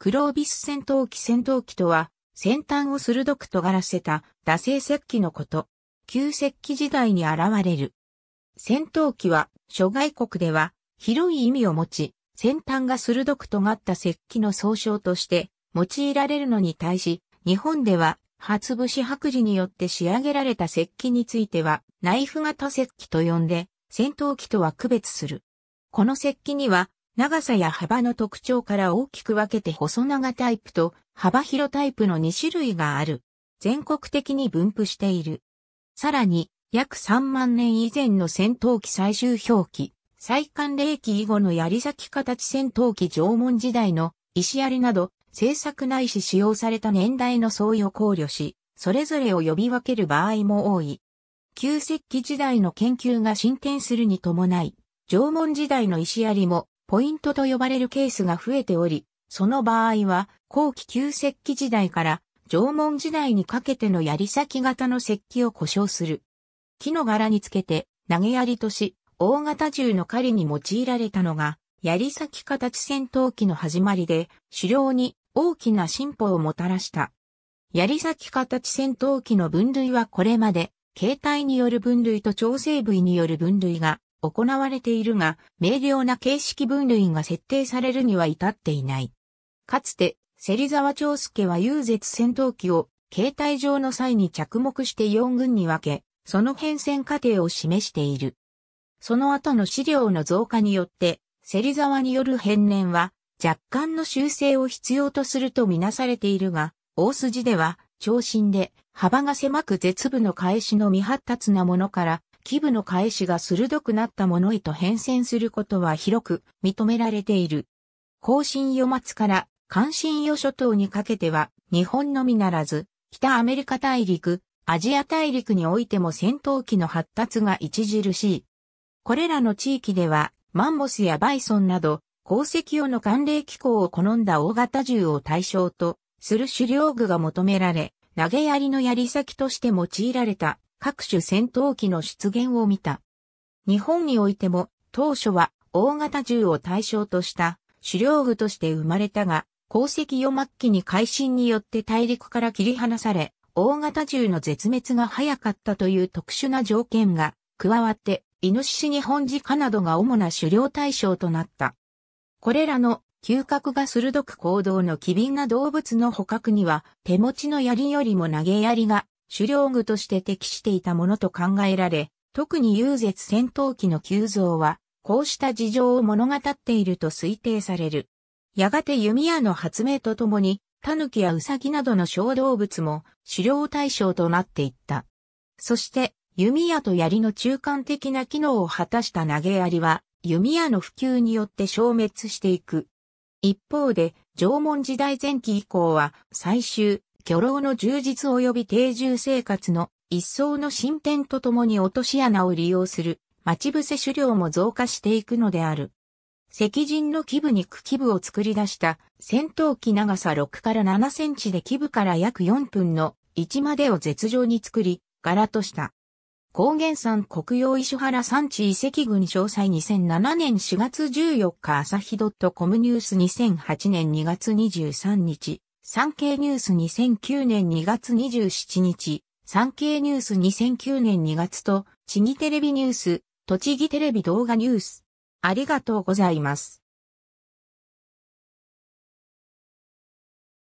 クロービス戦闘機戦闘機とは、先端を鋭く尖らせた打製石器のこと。旧石器時代に現れる。戦闘機は諸外国では広い意味を持ち、先端が鋭く尖った石器の総称として用いられるのに対し、日本では初節白磁によって仕上げられた石器についてはナイフ型石器と呼んで戦闘機とは区別する。この石器には長さや幅の特徴から大きく分けて細長タイプと幅広タイプの2種類がある。全国的に分布している。さらに、約3万年以前の戦闘機最終表記、最寒冷期以後の槍先形戦闘機縄文時代の石槍など、製作ないし使用された年代の相違を考慮し、それぞれを呼び分ける場合も多い。旧石器時代の研究が進展するに伴い、縄文時代の石槍もポイントと呼ばれるケースが増えており、その場合は、後期旧石器時代から縄文時代にかけての槍先型の石器を故障する。木の柄につけて投げ槍とし、大型銃の狩りに用いられたのが、槍先形戦闘機の始まりで、狩猟に大きな進歩をもたらした。槍先形戦闘機の分類はこれまで、形態による分類と調整部位による分類が行われているが、明瞭な形式分類が設定されるには至っていない。かつて、芹沢長介は優絶戦闘機を携帯上の際に着目して4軍に分け、その変遷過程を示している。その後の資料の増加によって、芹沢による変年は若干の修正を必要とするとみなされているが、大筋では、長身で幅が狭く絶部の返しの未発達なものから、基部の返しが鋭くなったものへと変遷することは広く認められている。後進与末から関心与諸島にかけては、日本のみならず、北アメリカ大陸、アジア大陸においても戦闘機の発達が著しい。これらの地域では、マンモスやバイソンなど、鉱石用の寒冷機構を好んだ大型銃を対象とする狩猟具が求められ、投げ槍の槍先として用いられた各種戦闘機の出現を見た。日本においても当初は大型銃を対象とした狩猟具として生まれたが、鉱石を末期に改新によって大陸から切り離され、大型銃の絶滅が早かったという特殊な条件が加わって、イノシシニホンジカなどが主な狩猟対象となった。これらの嗅覚が鋭く行動の機敏な動物の捕獲には手持ちの槍よりも投げ槍が狩猟具として適していたものと考えられ、特に優絶戦闘機の急増は、こうした事情を物語っていると推定される。やがて弓矢の発明とともに、タヌキやウサギなどの小動物も狩猟対象となっていった。そして、弓矢と槍の中間的な機能を果たした投げ槍は、弓矢の普及によって消滅していく。一方で、縄文時代前期以降は、最終、居老の充実及び定住生活の一層の進展とともに落とし穴を利用する待ち伏せ狩猟も増加していくのである。石人の基部に区基部を作り出した戦闘機長さ6から7センチで基部から約4分の1までを絶上に作り、柄とした。高原山国用石原山地遺跡群詳細2007年4月14日朝日ドットコムニュース2008年2月23日産経ニュース2009年2月27日、産経ニュース2009年2月と、地義テレビニュース、栃木テレビ動画ニュース。ありがとうございます。